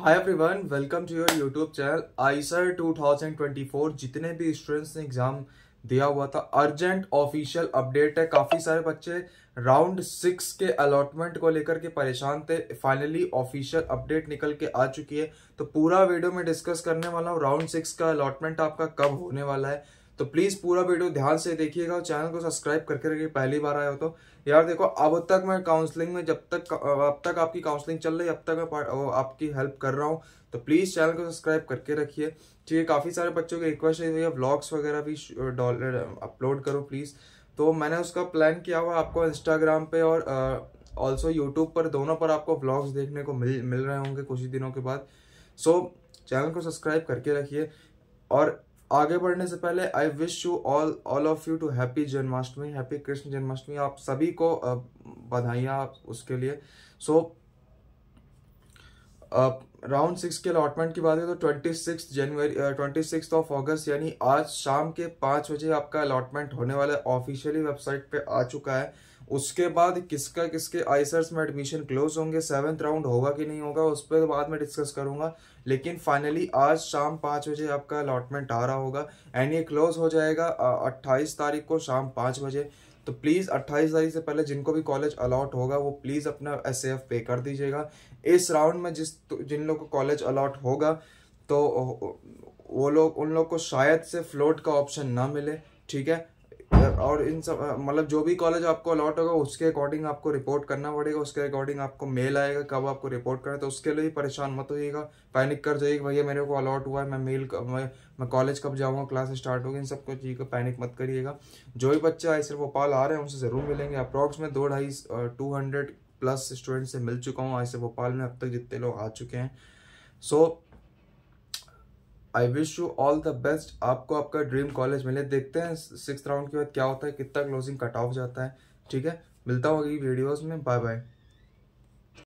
hi everyone welcome to your YouTube channel IISER two thousand twenty four जितने भी students ने exam दिया हुआ था अर्जेंट ऑफिशियल अपडेट है काफ़ी सारे बच्चे राउंड सिक्स के अलॉटमेंट को लेकर के परेशान थे फाइनली ऑफिशियल अपडेट निकल के आ चुकी है तो पूरा वीडियो में डिस्कस करने वाला हूँ राउंड सिक्स का अलॉटमेंट आपका कब होने वाला है तो प्लीज पूरा वीडियो ध्यान से देखिएगा और चैनल को सब्सक्राइब करके रखिए पहली बार आया हो तो यार देखो अब तक मैं काउंसलिंग में जब तक अब तक आपकी काउंसलिंग चल रही है अब तक मैं आपकी हेल्प कर रहा हूँ तो प्लीज चैनल को सब्सक्राइब करके रखिए ठीक है काफी सारे बच्चों की रिक्वेस्ट है भैया वगैरह भी अपलोड करो प्लीज तो मैंने उसका प्लान किया हुआ आपको इंस्टाग्राम पे और ऑल्सो यूट्यूब पर दोनों पर आपको ब्लॉग्स देखने को मिल मिल रहे होंगे कुछ ही दिनों के बाद सो so, चैनल को सब्सक्राइब करके रखिए और आगे बढ़ने से पहले I wish you all all of you to happy Janmashtami happy Krishna Janmashtami आप सभी को आप उसके लिए सो राउंड सिक्स के अलॉटमेंट की बात है तो twenty six January twenty six of August यानी आज शाम के पाँच बजे आपका अलॉटमेंट होने वाला है ऑफिशियली वेबसाइट पे आ चुका है उसके बाद किसका किसके आईसर्स में एडमिशन क्लोज होंगे सेवन्थ राउंड होगा कि नहीं होगा उस पर बाद में डिस्कस करूंगा लेकिन फाइनली आज शाम पाँच बजे आपका अलॉटमेंट आ रहा होगा एंड ये क्लोज हो जाएगा अट्ठाईस तारीख को शाम पाँच बजे तो प्लीज़ अट्ठाईस तारीख से पहले जिनको भी कॉलेज अलॉट होगा वो प्लीज़ अपना एस पे कर दीजिएगा इस राउंड में जिस तो, जिन लोग को कॉलेज अलॉट होगा तो वो लोग उन लोग को शायद से फ्लोट का ऑप्शन ना मिले ठीक है और इन सब मतलब जो भी कॉलेज आपको अलॉट होगा उसके अकॉर्डिंग आपको रिपोर्ट करना पड़ेगा उसके अकॉर्डिंग आपको मेल आएगा कब आपको रिपोर्ट करना है तो उसके लिए परेशान मत होइएगा पैनिक कर जाइए भैया मेरे को अलॉट हुआ है मैं मेल मैं, मैं कॉलेज कब जाऊँगा क्लास स्टार्ट होगी इन सब को चीज़ को पैनिक मत करिएगा जो भी बच्चे आए सिर्फ भोपाल आ रहे हैं उनसे ज़रूर मिलेंगे अप्रॉक्स में दो ढाई टू हंड्रेड प्लस स्टूडेंट से मिल चुका हूँ आज से भोपाल में अब तक जितने लोग आ चुके हैं so so, I wish you all the best आपको आपका ड्रीम कॉलेज मिले देखते हैं सिक्स राउंड के बाद क्या होता है कितना क्लोजिंग कट ऑफ जाता है ठीक है मिलता हूँ अगली वीडियोज़ में बाय बाय